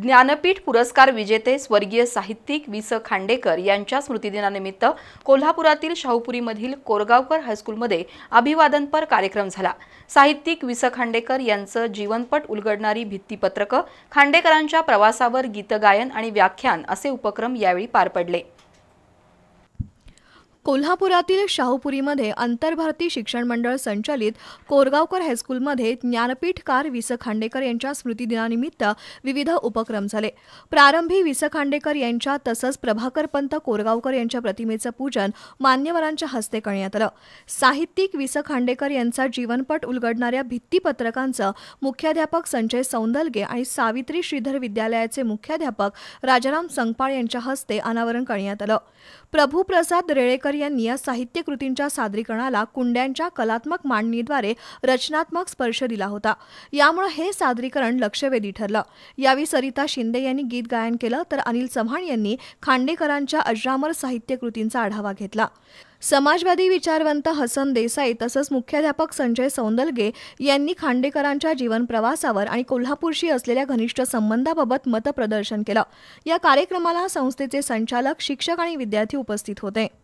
ज्ञानपीठ पुरस्कार विजेते स्वर्गीय साहित्यिक वि स खांडेकर यांच्या स्मृतिदिनानिमित्त कोल्हापुरातील शाहूपुरीमधील कोरगावकर हायस्कूलमध्ये अभिवादनपर कार्यक्रम झाला साहित्यिक वि स खांडेकर यांचं जीवनपट उलगडणारी भित्तीपत्रकं खांडेकरांच्या प्रवासावर गीतगायन आणि व्याख्यान असे उपक्रम यावेळी पार पडले कोल्हापुरातील शाहूपुरीमध्ये आंतरभारती शिक्षण मंडळ संचालित कोरगावकर हायस्कूलमध्ये ज्ञानपीठकार वि स खांडेकर यांच्या स्मृतीदिनानिमित्त विविध उपक्रम झाले प्रारंभी वि स खांडेकर यांच्या तसंच पंत कोरगावकर यांच्या प्रतिमेचं पूजन मान्यवरांच्या हस्ते करण्यात आलं साहित्यिक वि स खांडेकर यांचा जीवनपट उलगडणाऱ्या भित्तीपत्रकांचं मुख्याध्यापक संजय सौंदलगे आणि सावित्री श्रीधर विद्यालयाचे मुख्याध्यापक राजाराम संगपाळ यांच्या हस्ते अनावरण करण्यात आलं प्रभूप्रसाद रेळेकर यांनी या साहित्यकृतींच्या सादरीकरणाला कुंड्यांच्या कलात्मक मांडणीद्वारे रचनात्मक स्पर्श दिला होता यामुळे हे सादरीकरण लक्षवेधी ठरलं यावेळी सरिता शिंदे यांनी गीत गायन केलं तर अनिल चव्हाण यांनी खांडेकरांच्या अजरामर साहित्यकृतींचा आढावा घेतला समाजवादी विचारवंत हसन देसाई तसंच मुख्याध्यापक संजय सौंदलगे यांनी खांडेकरांच्या जीवनप्रवासावर आणि कोल्हापूरशी असलेल्या घनिष्ठ संबंधाबाबत मतप्रदर्शन केलं या कार्यक्रमाला संस्थेचे संचालक शिक्षक आणि विद्यार्थी उपस्थित होते